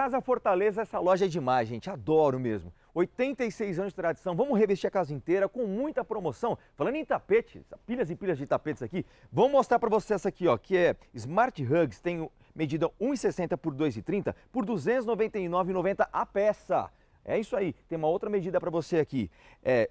Casa Fortaleza, essa loja é demais, gente. Adoro mesmo. 86 anos de tradição. Vamos revestir a casa inteira com muita promoção. Falando em tapetes, pilhas e pilhas de tapetes aqui. Vamos mostrar para você essa aqui, ó, que é Smart Hugs, Tem medida 1,60 por 2,30 por 299,90 a peça. É isso aí. Tem uma outra medida para você aqui. É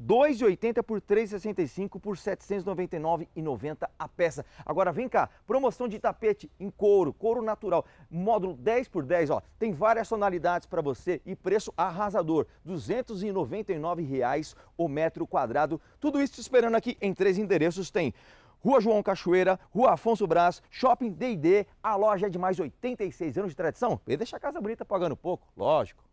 2,80 por 3,65 por 799,90 a peça. Agora vem cá, promoção de tapete em couro, couro natural, módulo 10 por 10, ó. Tem várias tonalidades para você e preço arrasador, R$ 299 reais o metro quadrado. Tudo isso te esperando aqui em três endereços tem Rua João Cachoeira, Rua Afonso Brás, Shopping D&D. A loja é de mais 86 anos de tradição. E deixa a casa bonita pagando pouco, lógico.